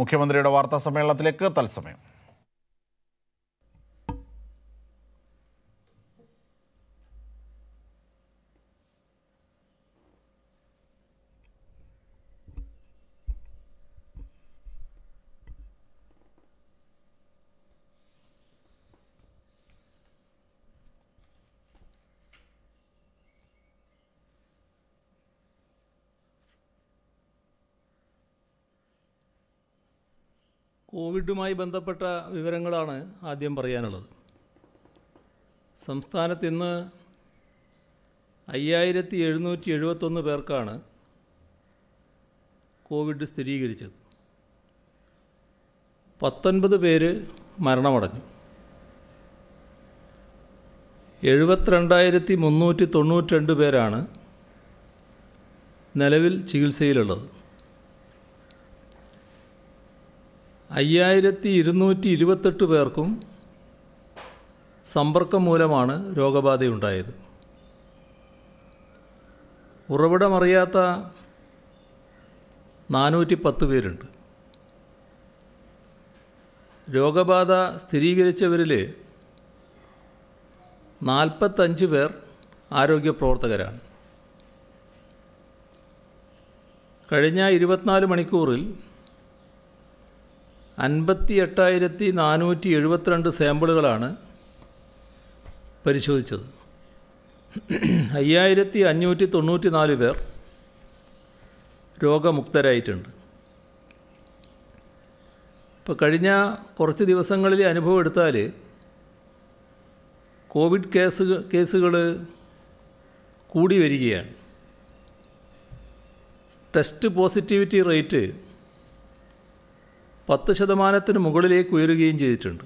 മുഖ്യമന്ത്രിയുടെ വാർത്താ സമ്മേളനത്തിലേക്ക് തത്സമയം കോവിഡുമായി ബന്ധപ്പെട്ട വിവരങ്ങളാണ് ആദ്യം പറയാനുള്ളത് സംസ്ഥാനത്ത് ഇന്ന് അയ്യായിരത്തി എഴുന്നൂറ്റി എഴുപത്തൊന്ന് പേർക്കാണ് കോവിഡ് സ്ഥിരീകരിച്ചത് പത്തൊൻപത് പേര് മരണമടഞ്ഞു എഴുപത്തിരണ്ടായിരത്തി മുന്നൂറ്റി തൊണ്ണൂറ്റി രണ്ട് പേരാണ് നിലവിൽ ചികിത്സയിലുള്ളത് അയ്യായിരത്തി ഇരുന്നൂറ്റി ഇരുപത്തെട്ട് പേർക്കും സമ്പർക്കം മൂലമാണ് രോഗബാധയുണ്ടായത് ഉറവിടമറിയാത്ത നാനൂറ്റി പത്ത് പേരുണ്ട് രോഗബാധ സ്ഥിരീകരിച്ചവരിൽ നാൽപ്പത്തഞ്ച് പേർ ആരോഗ്യ പ്രവർത്തകരാണ് കഴിഞ്ഞ ഇരുപത്തിനാല് മണിക്കൂറിൽ അൻപത്തി എട്ടായിരത്തി നാനൂറ്റി എഴുപത്തിരണ്ട് സാമ്പിളുകളാണ് പരിശോധിച്ചത് അയ്യായിരത്തി അഞ്ഞൂറ്റി തൊണ്ണൂറ്റി നാല് പേർ രോഗമുക്തരായിട്ടുണ്ട് ഇപ്പോൾ കഴിഞ്ഞ കുറച്ച് ദിവസങ്ങളിൽ അനുഭവം എടുത്താൽ കോവിഡ് കേസ് കേസുകൾ കൂടി വരികയാണ് ടെസ്റ്റ് പോസിറ്റിവിറ്റി റേറ്റ് പത്ത് ശതമാനത്തിന് മുകളിലേക്ക് ഉയരുകയും ചെയ്തിട്ടുണ്ട്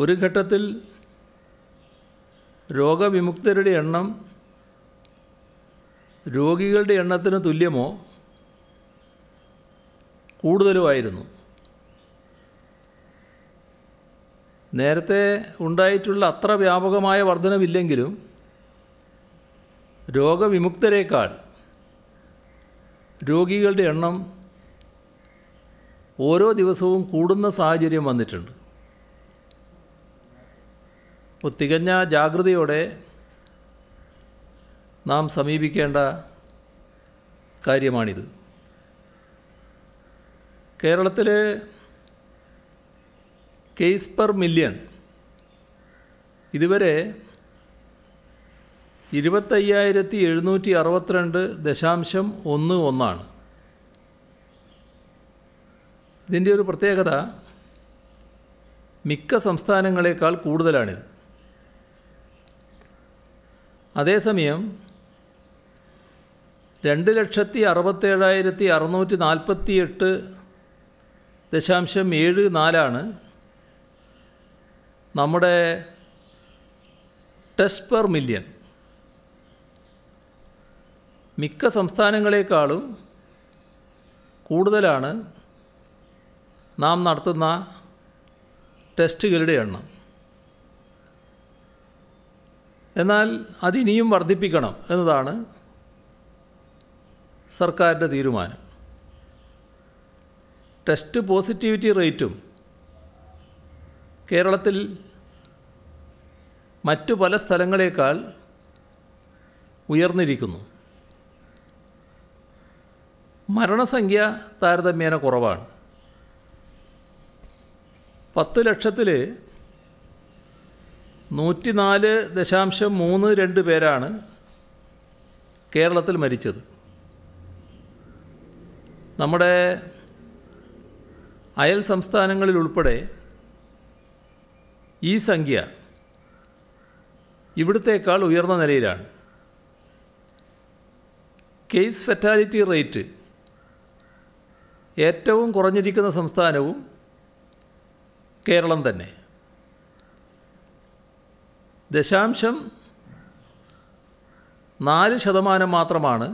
ഒരു ഘട്ടത്തിൽ രോഗവിമുക്തരുടെ എണ്ണം രോഗികളുടെ എണ്ണത്തിന് തുല്യമോ കൂടുതലോ ആയിരുന്നു നേരത്തെ ഉണ്ടായിട്ടുള്ള അത്ര വ്യാപകമായ വർധനവില്ലെങ്കിലും രോഗവിമുക്തരേക്കാൾ രോഗികളുടെ എണ്ണം ഓരോ ദിവസവും കൂടുന്ന സാഹചര്യം വന്നിട്ടുണ്ട് അപ്പോൾ തികഞ്ഞ ജാഗ്രതയോടെ നാം സമീപിക്കേണ്ട കാര്യമാണിത് കേരളത്തിൽ കേസ് പെർ മില്യൺ ഇതുവരെ ഇരുപത്തയ്യായിരത്തി എഴുന്നൂറ്റി അറുപത്തിരണ്ട് ദശാംശം ഒന്ന് ഒന്നാണ് ഇതിൻ്റെ ഒരു പ്രത്യേകത മിക്ക സംസ്ഥാനങ്ങളെക്കാൾ കൂടുതലാണിത് അതേസമയം രണ്ട് ലക്ഷത്തി അറുപത്തേഴായിരത്തി അറുന്നൂറ്റി നാൽപ്പത്തി എട്ട് ദശാംശം ഏഴ് നാലാണ് നമ്മുടെ ടെസ്റ്റ് പെർ മില്യൺ മിക്ക സംസ്ഥാനങ്ങളെക്കാളും കൂടുതലാണ് നാം നടത്തുന്ന ടെസ്റ്റുകളുടെ എണ്ണം എന്നാൽ അതിനിയും വർദ്ധിപ്പിക്കണം എന്നതാണ് സർക്കാരിൻ്റെ തീരുമാനം ടെസ്റ്റ് പോസിറ്റിവിറ്റി റേറ്റും കേരളത്തിൽ മറ്റു പല സ്ഥലങ്ങളേക്കാൾ ഉയർന്നിരിക്കുന്നു മരണസംഖ്യ താരതമ്യേന കുറവാണ് പത്ത് ലക്ഷത്തിൽ നൂറ്റിനാല് ദശാംശം മൂന്ന് രണ്ട് പേരാണ് കേരളത്തിൽ മരിച്ചത് നമ്മുടെ അയൽ സംസ്ഥാനങ്ങളിൽ ഉൾപ്പെടെ ഈ സംഖ്യ ഇവിടുത്തേക്കാൾ ഉയർന്ന നിലയിലാണ് കേസ് ഫെറ്റാലിറ്റി റേറ്റ് ഏറ്റവും കുറഞ്ഞിരിക്കുന്ന സംസ്ഥാനവും കേരളം തന്നെ ദശാംശം നാല് ശതമാനം മാത്രമാണ്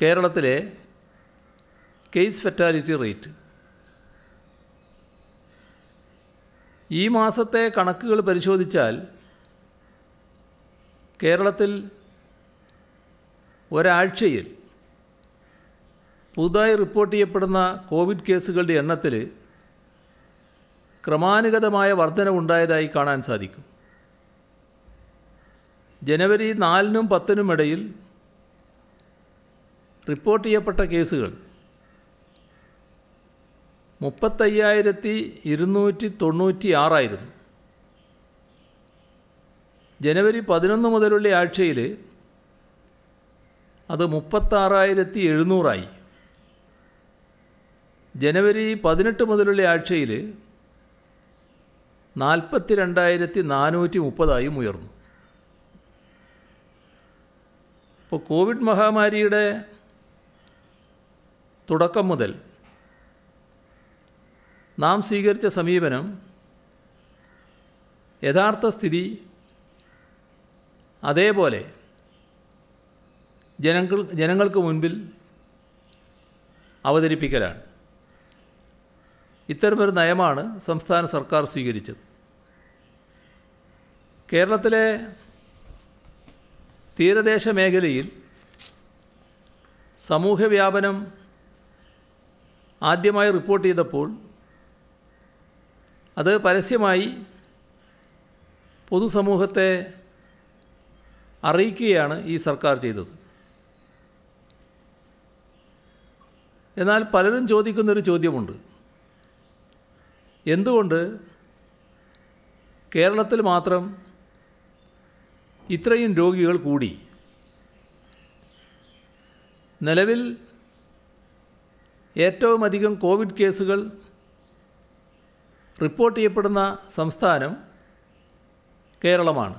കേരളത്തിലെ കേസ് ഫെറ്റാലിറ്റി റേറ്റ് ഈ മാസത്തെ കണക്കുകൾ പരിശോധിച്ചാൽ കേരളത്തിൽ ഒരാഴ്ചയിൽ പുതുതായി റിപ്പോർട്ട് ചെയ്യപ്പെടുന്ന കോവിഡ് കേസുകളുടെ എണ്ണത്തിൽ ക്രമാനുഗതമായ വർധന ഉണ്ടായതായി കാണാൻ സാധിക്കും ജനുവരി നാലിനും പത്തിനും ഇടയിൽ റിപ്പോർട്ട് ചെയ്യപ്പെട്ട കേസുകൾ മുപ്പത്തയ്യായിരത്തി ഇരുന്നൂറ്റി തൊണ്ണൂറ്റി ആറായിരുന്നു ജനുവരി പതിനൊന്ന് മുതലുള്ള ആഴ്ചയിൽ അത് മുപ്പത്താറായിരത്തി എഴുന്നൂറായി ജനുവരി പതിനെട്ട് മുതലുള്ള ആഴ്ചയിൽ നാൽപ്പത്തി രണ്ടായിരത്തി നാനൂറ്റി മുപ്പതായും ഉയർന്നു ഇപ്പോൾ കോവിഡ് മഹാമാരിയുടെ തുടക്കം മുതൽ നാം സ്വീകരിച്ച സമീപനം യഥാർത്ഥ സ്ഥിതി അതേപോലെ ജനങ്ങൾ ജനങ്ങൾക്ക് മുൻപിൽ അവതരിപ്പിക്കലാണ് ഇത്തരമൊരു നയമാണ് സംസ്ഥാന സർക്കാർ സ്വീകരിച്ചത് കേരളത്തിലെ തീരദേശ മേഖലയിൽ സമൂഹവ്യാപനം ആദ്യമായി റിപ്പോർട്ട് ചെയ്തപ്പോൾ അത് പരസ്യമായി പൊതുസമൂഹത്തെ അറിയിക്കുകയാണ് ഈ സർക്കാർ ചെയ്തത് എന്നാൽ പലരും ചോദിക്കുന്നൊരു ചോദ്യമുണ്ട് എന്തുകൊണ്ട് കേരളത്തിൽ മാത്രം ഇത്രയും രോഗികൾ കൂടി നിലവിൽ ഏറ്റവും അധികം കോവിഡ് കേസുകൾ റിപ്പോർട്ട് ചെയ്യപ്പെടുന്ന സംസ്ഥാനം കേരളമാണ്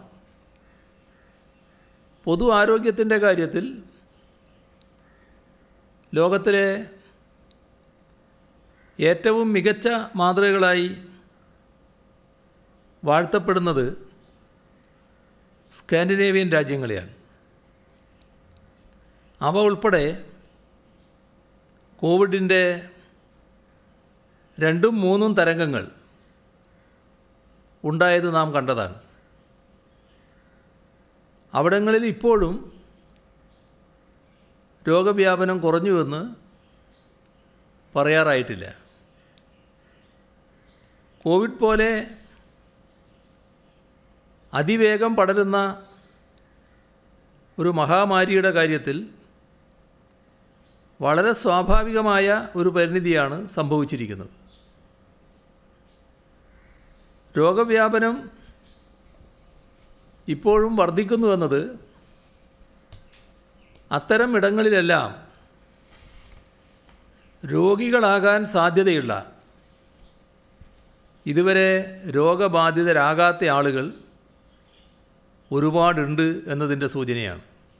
പൊതു ആരോഗ്യത്തിൻ്റെ കാര്യത്തിൽ ലോകത്തിലെ ഏറ്റവും മികച്ച മാതൃകകളായി വാഴ്ത്തപ്പെടുന്നത് സ്കാൻഡിനേവിയൻ രാജ്യങ്ങളെയാണ് അവ ഉൾപ്പെടെ കോവിഡിൻ്റെ രണ്ടും മൂന്നും തരംഗങ്ങൾ ഉണ്ടായത് നാം കണ്ടതാണ് അവിടങ്ങളിൽ ഇപ്പോഴും രോഗവ്യാപനം കുറഞ്ഞുവെന്ന് പറയാറായിട്ടില്ല കോവിഡ് പോലെ അതിവേഗം പടരുന്ന ഒരു മഹാമാരിയുടെ കാര്യത്തിൽ വളരെ സ്വാഭാവികമായ ഒരു പരിണിതിയാണ് സംഭവിച്ചിരിക്കുന്നത് രോഗവ്യാപനം ഇപ്പോഴും വർദ്ധിക്കുന്നുവെന്നത് അത്തരം ഇടങ്ങളിലെല്ലാം രോഗികളാകാൻ സാധ്യതയുള്ള ഇതുവരെ രോഗബാധിതരാകാത്ത ആളുകൾ ഒരുപാടുണ്ട് എന്നതിൻ്റെ സൂചനയാണ്